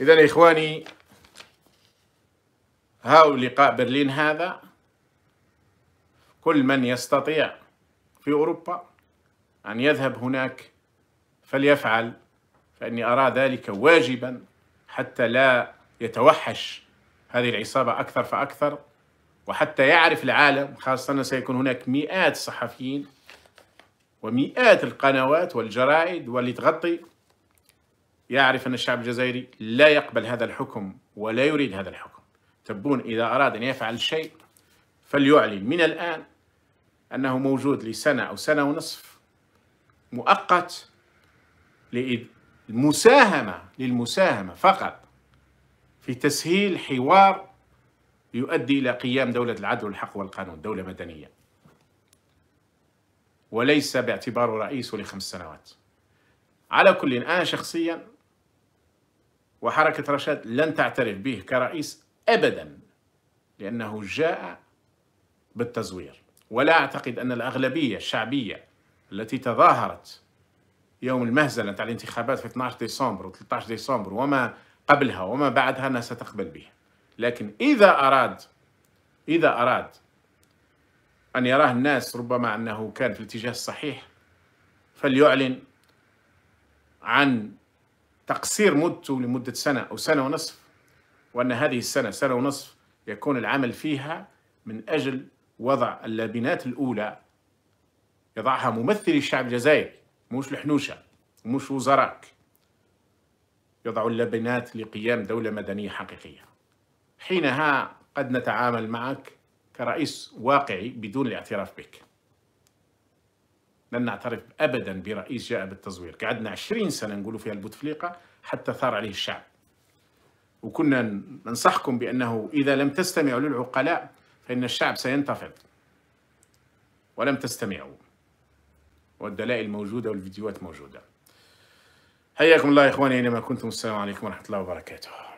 إذا يا إخواني هاو لقاء برلين هذا كل من يستطيع في أوروبا أن يذهب هناك فليفعل فإني أرى ذلك واجبا حتى لا يتوحش هذه العصابة أكثر فأكثر وحتى يعرف العالم خاصة سيكون هناك مئات الصحفيين ومئات القنوات والجرائد واللي تغطي يعرف أن الشعب الجزائري لا يقبل هذا الحكم ولا يريد هذا الحكم تبون إذا أراد أن يفعل شيء فليعلن من الآن أنه موجود لسنة أو سنة ونصف مؤقت للمساهمة للمساهمة فقط في تسهيل حوار يؤدي إلى قيام دولة العدل والحق والقانون دولة مدنية وليس باعتباره رئيس لخمس سنوات على كل أنا شخصيا وحركة رشاد لن تعترف به كرئيس أبدا لأنه جاء بالتزوير ولا أعتقد أن الأغلبية الشعبية التي تظاهرت يوم المهزلة تاع الانتخابات في 12 ديسمبر و13 ديسمبر وما قبلها وما بعدها أنها ستقبل به لكن إذا أراد إذا أراد أن يراه الناس ربما أنه كان في الاتجاه الصحيح فليعلن عن تقصير مدته لمدة سنة أو سنة ونصف وأن هذه السنة سنة ونصف يكون العمل فيها من أجل وضع اللابنات الأولى يضعها ممثلي الشعب الجزائري مش الحنوشة مش وزراك يضع اللبنات لقيام دولة مدنية حقيقية حينها قد نتعامل معك كرئيس واقعي بدون الاعتراف بك لن نعترف ابدا برئيس جاء بالتزوير قعدنا 20 سنه نقولوا فيها البوتفليقه حتى ثار عليه الشعب وكنا ننصحكم بانه اذا لم تستمعوا للعقلاء فان الشعب سينتفض ولم تستمعوا والدلائل موجوده والفيديوهات موجوده حياكم الله يا اخواني اينما كنتم السلام عليكم ورحمه الله وبركاته